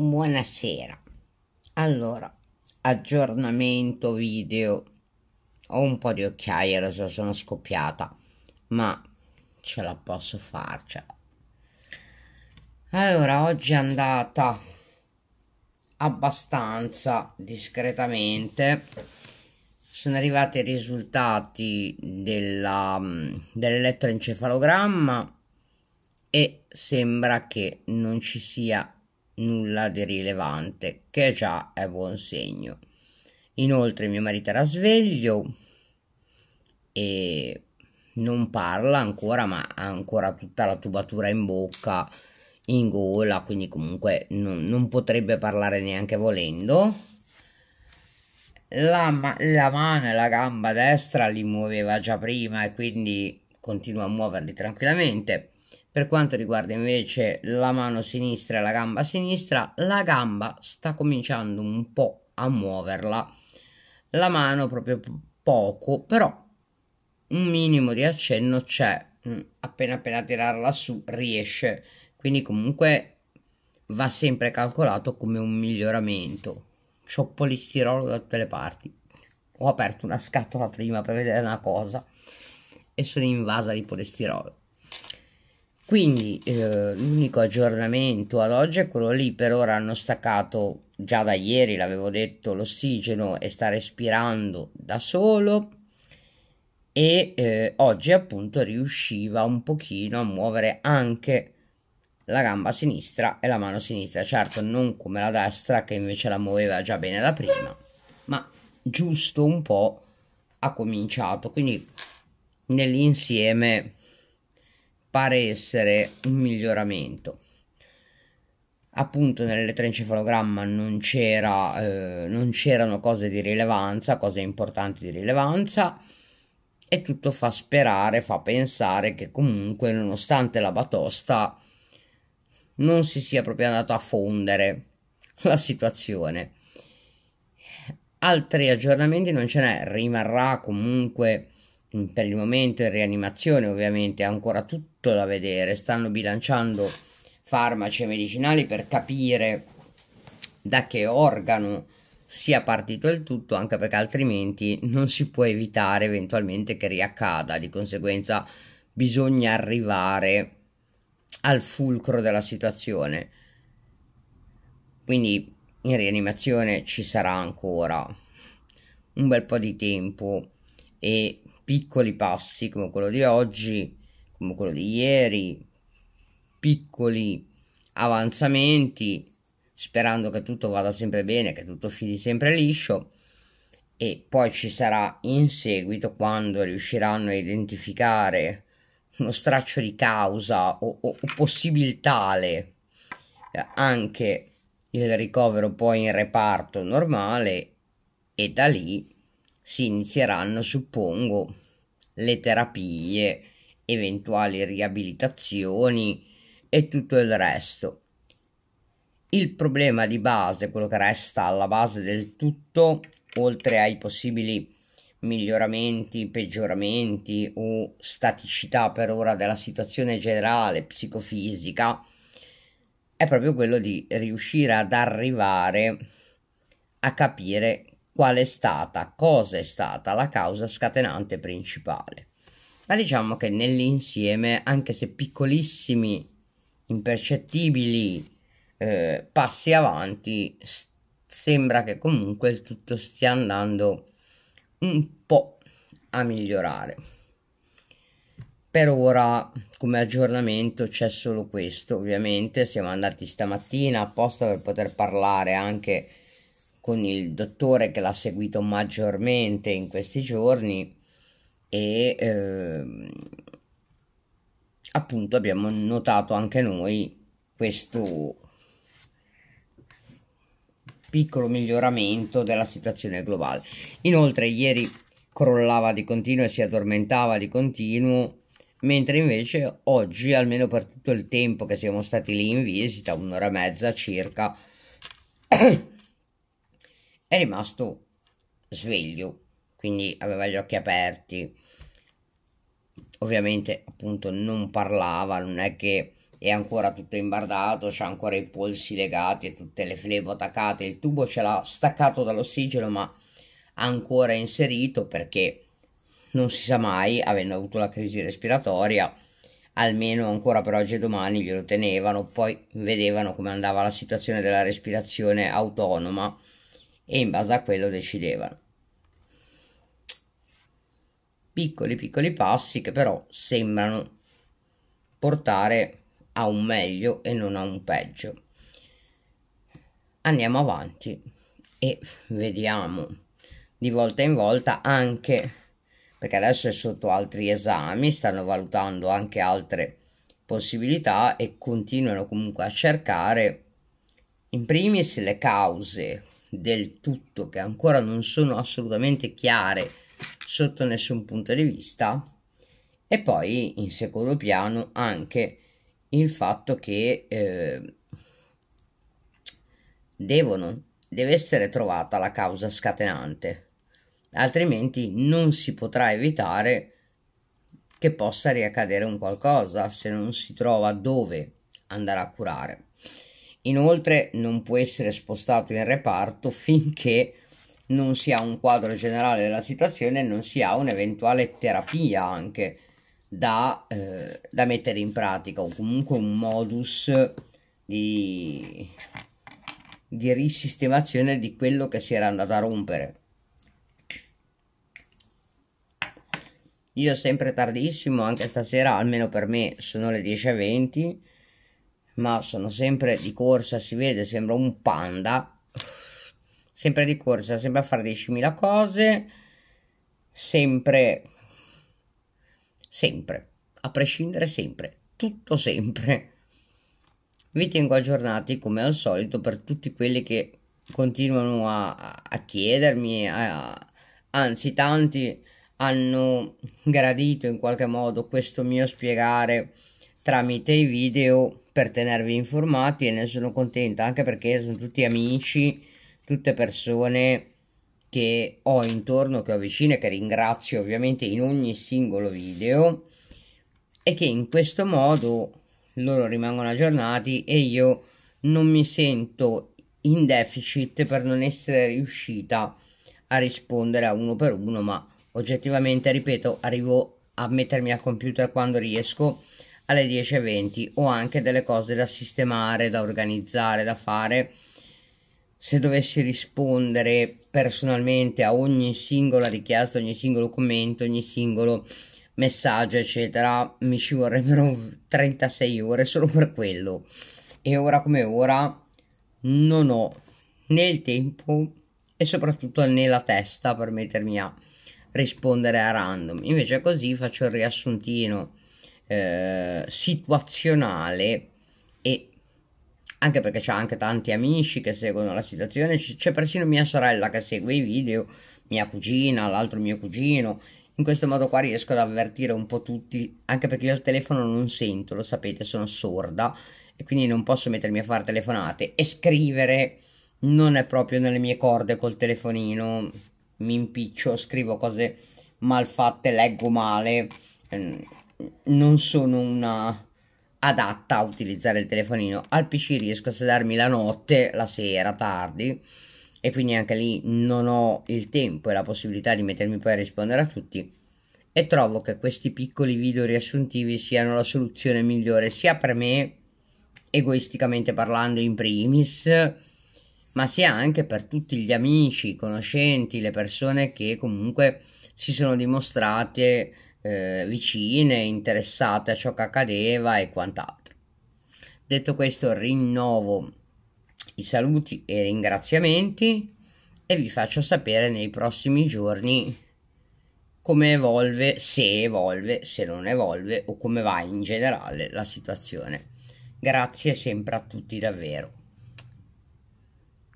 Buonasera. Allora, aggiornamento video. Ho un po' di occhiaie, adesso sono scoppiata, ma ce la posso farcela. Cioè. Allora, oggi è andata abbastanza discretamente. Sono arrivati i risultati della, mm, dell'elettroencefalogramma e sembra che non ci sia nulla di rilevante, che già è buon segno. Inoltre mio marito era sveglio e non parla ancora, ma ha ancora tutta la tubatura in bocca, in gola, quindi comunque non, non potrebbe parlare neanche volendo. La, la mano e la gamba destra li muoveva già prima e quindi continua a muoverli tranquillamente per quanto riguarda invece la mano sinistra e la gamba sinistra, la gamba sta cominciando un po' a muoverla, la mano proprio poco, però un minimo di accenno c'è, mm, appena appena tirarla su riesce, quindi comunque va sempre calcolato come un miglioramento. C'ho polistirolo da tutte le parti. Ho aperto una scatola prima per vedere una cosa e sono invasa di polistirolo. Quindi eh, l'unico aggiornamento ad oggi è quello lì, per ora hanno staccato già da ieri, l'avevo detto, l'ossigeno e sta respirando da solo e eh, oggi appunto riusciva un pochino a muovere anche la gamba sinistra e la mano sinistra, certo non come la destra che invece la muoveva già bene da prima, ma giusto un po' ha cominciato, quindi nell'insieme pare essere un miglioramento appunto nell'elettroencefalogramma non, c'era, eh, non c'erano cose di rilevanza, cose importanti di rilevanza e tutto fa sperare, fa pensare che comunque nonostante la batosta non si sia proprio andata a fondere la situazione. Altri aggiornamenti non ce n'è, rimarrà comunque Mm, per il momento in rianimazione ovviamente ancora tutto da vedere stanno bilanciando farmaci e medicinali per capire da che organo sia partito il tutto anche perché altrimenti non si può evitare eventualmente che riaccada di conseguenza bisogna arrivare al fulcro della situazione quindi in rianimazione ci sarà ancora un bel po' di tempo e piccoli passi come quello di oggi, come quello di ieri, piccoli avanzamenti, sperando che tutto vada sempre bene, che tutto fili sempre liscio e poi ci sarà in seguito quando riusciranno a identificare uno straccio di causa o, o, o possibil tale eh, anche il ricovero poi in reparto normale e da lì si inizieranno, suppongo, le terapie, eventuali riabilitazioni e tutto il resto. Il problema di base, quello che resta alla base del tutto, oltre ai possibili miglioramenti, peggioramenti o staticità per ora della situazione generale psicofisica, è proprio quello di riuscire ad arrivare a capire qual è stata, cosa è stata la causa scatenante principale. Ma diciamo che nell'insieme, anche se piccolissimi, impercettibili eh, passi avanti, sembra che comunque il tutto stia andando un po' a migliorare. Per ora, come aggiornamento, c'è solo questo. Ovviamente siamo andati stamattina apposta per poter parlare anche con il dottore che l'ha seguito maggiormente in questi giorni e eh, appunto abbiamo notato anche noi questo piccolo miglioramento della situazione globale. Inoltre ieri crollava di continuo e si addormentava di continuo, mentre invece oggi, almeno per tutto il tempo che siamo stati lì in visita, un'ora e mezza circa, è rimasto sveglio, quindi aveva gli occhi aperti. Ovviamente, appunto, non parlava, non è che è ancora tutto imbardato, c'ha ancora i polsi legati e tutte le flebo attaccate, il tubo ce l'ha staccato dall'ossigeno, ma ancora inserito perché non si sa mai, avendo avuto la crisi respiratoria, almeno ancora per oggi e domani glielo tenevano, poi vedevano come andava la situazione della respirazione autonoma e in base a quello decidevano. Piccoli piccoli passi che però sembrano portare a un meglio e non a un peggio. Andiamo avanti e vediamo di volta in volta anche perché adesso è sotto altri esami, stanno valutando anche altre possibilità e continuano comunque a cercare in primis le cause del tutto che ancora non sono assolutamente chiare sotto nessun punto di vista e poi in secondo piano anche il fatto che eh, devono deve essere trovata la causa scatenante altrimenti non si potrà evitare che possa riaccadere un qualcosa se non si trova dove andare a curare Inoltre non può essere spostato in reparto finché non si ha un quadro generale della situazione e non si ha un'eventuale terapia anche da, eh, da, mettere in pratica o comunque un modus di, di risistemazione di quello che si era andato a rompere. Io sempre tardissimo, anche stasera, almeno per me sono le 10.20 ma sono sempre di corsa, si vede, sembra un panda. Sempre di corsa, sempre a fare 10.000 cose, sempre, sempre, a prescindere sempre, tutto sempre. Vi tengo aggiornati come al solito per tutti quelli che continuano a, a chiedermi, a, a, anzi tanti hanno gradito in qualche modo questo mio spiegare tramite i video per tenervi informati e ne sono contenta anche perché sono tutti amici, tutte persone che ho intorno, che ho vicine, che ringrazio ovviamente in ogni singolo video e che in questo modo loro rimangono aggiornati e io non mi sento in deficit per non essere riuscita a rispondere a uno per uno, ma oggettivamente, ripeto, arrivo a mettermi al computer quando riesco alle 10.20 ho anche delle cose da sistemare, da organizzare, da fare. Se dovessi rispondere personalmente a ogni singola richiesta, ogni singolo commento, ogni singolo messaggio, eccetera, mi ci vorrebbero 36 ore solo per quello. E ora come ora non ho né il tempo e soprattutto né la testa per mettermi a rispondere a random. Invece così faccio il riassuntino eh, situazionale e anche perché c'è anche tanti amici che seguono la situazione, c'è persino mia sorella che segue i video, mia cugina, l'altro mio cugino. In questo modo qua riesco ad avvertire un po' tutti, anche perché io il telefono non sento, lo sapete, sono sorda e quindi non posso mettermi a fare telefonate e scrivere non è proprio nelle mie corde col telefonino, mi impiccio, scrivo cose malfatte, leggo male, ehm, non sono una adatta a utilizzare il telefonino. Al PC riesco a sedarmi la notte, la sera, tardi e quindi anche lì non ho il tempo e la possibilità di mettermi poi a rispondere a tutti e trovo che questi piccoli video riassuntivi siano la soluzione migliore sia per me egoisticamente parlando in primis ma sia anche per tutti gli amici, i conoscenti, le persone che comunque si sono dimostrate eh, vicine, interessate a ciò che accadeva e quant'altro. Detto questo, rinnovo i saluti e i ringraziamenti e vi faccio sapere nei prossimi giorni come evolve, se evolve, se non evolve o come va in generale la situazione. Grazie sempre a tutti davvero.